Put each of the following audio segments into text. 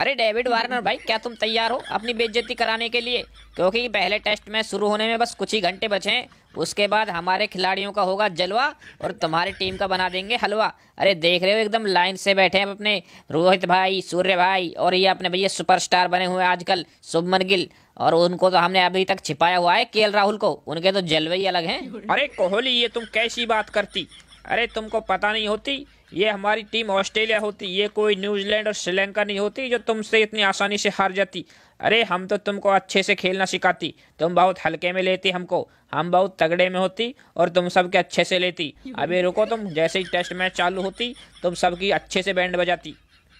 अरे David Warner भाई क्या तुम तैयार हो अपनी बेइज्जती कराने के लिए क्योंकि पहले टेस्ट मैच शुरू होने में बस कुछ ही घंटे बचे हैं उसके बाद हमारे खिलाड़ियों का होगा जलवा और तुम्हारी टीम का बना देंगे हलवा अरे देख रहे हो एकदम लाइन से बैठे हैं अपने रोहित भाई सूर्य भाई और ये अपने भैया सुपरस्टार बने हुए आजकल शुभमन गिल और उनको तो हमने अभी तक छिपाया हुआ है के राहुल को उनके तो जलवे ही अलग हैं अरे कोहली ये तुम कैसी बात करती अरे तुमको पता नहीं होती ये हमारी टीम ऑस्ट्रेलिया होती ये कोई न्यूजीलैंड और श्रीलंका नहीं होती जो तुमसे इतनी आसानी से हार जाती अरे हम तो तुमको अच्छे से खेलना सिखाती तुम बहुत हल्के में लेती हमको हम बहुत तगड़े में होती और तुम सबके अच्छे से लेती अभी रुको तुम जैसे ही टेस्ट मैच चालू होती तुम सबकी अच्छे से बैंड बजाती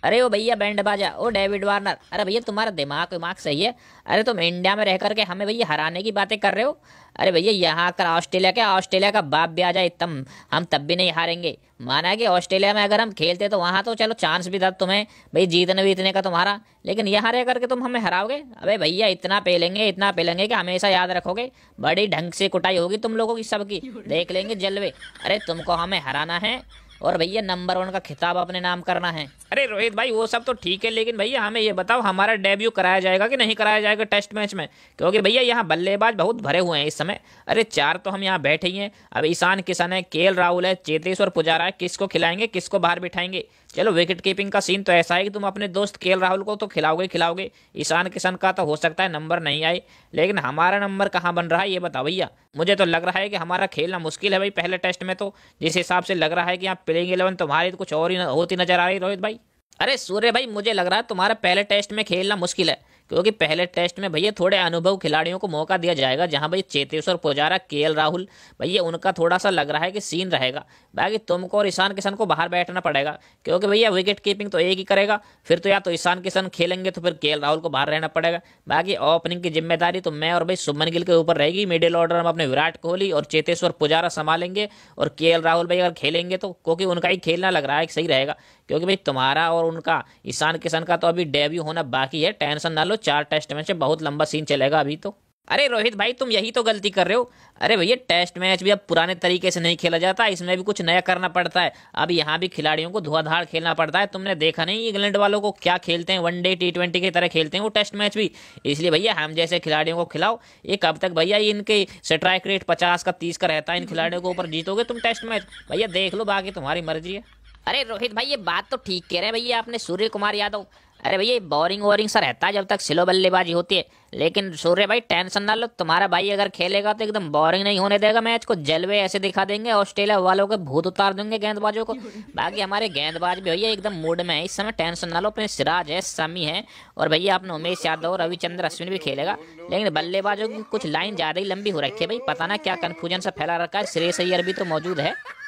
अरे ओ भैया बैंड बाजा ओ डेविड वार्नर अरे भैया तुम्हारा दिमाग विमाग सही है अरे तुम इंडिया में रह करके हमें भैया हराने की बातें कर रहे हो अरे भैया यहाँ कर ऑस्ट्रेलिया के ऑस्ट्रेलिया का बाप भी आ जाए तम हम तब भी नहीं हारेंगे माना है कि ऑस्ट्रेलिया में अगर हम खेलते तो वहाँ तो चलो चांस भी था तुम्हें भाई जीतने वीतने का तुम्हारा लेकिन यहाँ रह करके तुम हमें हराओगे अरे भैया इतना पेलेंगे इतना पेलेंगे कि हमेशा याद रखोगे बड़ी ढंग से कुटाई होगी तुम लोगों की सबकी देख लेंगे जलवे अरे तुमको हमें हराना है और भैया नंबर वन का खिताब अपने नाम करना है अरे रोहित भाई वो सब तो ठीक है लेकिन भैया हमें ये बताओ हमारा डेब्यू कराया जाएगा कि नहीं कराया जाएगा टेस्ट मैच में क्योंकि भैया यहाँ बल्लेबाज बहुत भरे हुए हैं इस समय अरे चार तो हम यहाँ बैठे ही हैं अब ईशान किशन है के राहुल है चेतेश्वर पुजारा है किसको खिलाएंगे किसको बाहर बिठाएंगे चलो विकेट कीपिंग का सीन तो ऐसा है कि तुम अपने दोस्त के राहुल को तो खिलाओगे खिलाओगे ईशान किशन का तो हो सकता है नंबर नहीं आए लेकिन हमारा नंबर कहाँ बन रहा है ये बताओ भैया मुझे तो लग रहा है कि हमारा खेलना मुश्किल है भाई पहले टेस्ट में तो जिस हिसाब से लग रहा है कि यहाँ प्लेइंग इलेवन तुम्हारी तो कुछ और ही होती नजर आ रही रोहित भाई अरे सूर्य भाई मुझे लग रहा है तुम्हारा पहले टेस्ट में खेलना मुश्किल है क्योंकि पहले टेस्ट में भैया थोड़े अनुभव खिलाड़ियों को मौका दिया जाएगा जहां भाई चेतेश्वर पुजारा के राहुल भैया उनका थोड़ा सा लग रहा है कि सीन रहेगा बाकी तुमको और ईशान किशन को बाहर बैठना पड़ेगा क्योंकि भैया विकेट कीपिंग तो एक ही करेगा फिर तो या तो ईशान किशन खेलेंगे तो फिर के राहुल को बाहर रहना पड़ेगा बाकी ओपनिंग की जिम्मेदारी तो मैं और भाई सुमन गिल के ऊपर रहेगी मिडिल ऑर्डर हम अपने विराट कोहली और चेतेश्वर पुजारा संभालेंगे और के राहुल भाई अगर खेलेंगे तो क्योंकि उनका ही खेलना लग रहा है सही रहेगा क्योंकि भाई तुम्हारा और उनका ईशान किशन का तो अभी डेब्यू होना बाकी है टेंशन ना लो लो तो चार टेस्ट मैच है बहुत लंबा सीन चलेगा अभी तो अरे रोहित भाई तुम यही तो गलती कर रहे हो अरे भैया टेस्ट मैच भी अब पुराने तरीके से नहीं खेला जाता इसमें भी कुछ नया करना पड़ता है अब यहाँ भी खिलाड़ियों को धुआधार खेलना पड़ता है तुमने देखा नहीं इंग्लैंड वालों को क्या खेलते हैं वनडे टी ट्वेंटी की तरह खेलते हैं वो टेस्ट मैच भी इसलिए भैया हम जैसे खिलाड़ियों को खिलाओ ये कब तक भैया इनके स्ट्राइक रेट पचास का तीस का रहता है इन खिलाड़ियों के ऊपर जीतोगे तुम टेस्ट मैच भैया देख लो बाकी तुम्हारी मर्जी है अरे रोहित भाई ये बात तो ठीक कह रहे हैं भैया आपने सूर्य कुमार यादव अरे भैया बोरिंग वोरिंग सा रहता है जब तक स्लो बल्लेबाजी होती है लेकिन सूर्य भाई टेंशन ना लो तुम्हारा भाई अगर खेलेगा तो एकदम बोरिंग नहीं होने देगा मैच को जलवे ऐसे दिखा देंगे ऑस्ट्रेलिया वालों के भूत उतार देंगे गेंदबाजों को बाकी हमारे गेंदबाज भी भैया एकदम मूड में है इस समय टेंशन ना लो अपने सिराज है समी है और भैया आपने उमेश यादव और रविचंद्र अश्विन भी खेलेगा लेकिन बल्लेबाजों की कुछ लाइन ज़्यादा ही लंबी हो रखी है भाई पता ना क्या कन्फ्यूजन सा फैला रखा है श्रेय सैयर भी तो मौजूद है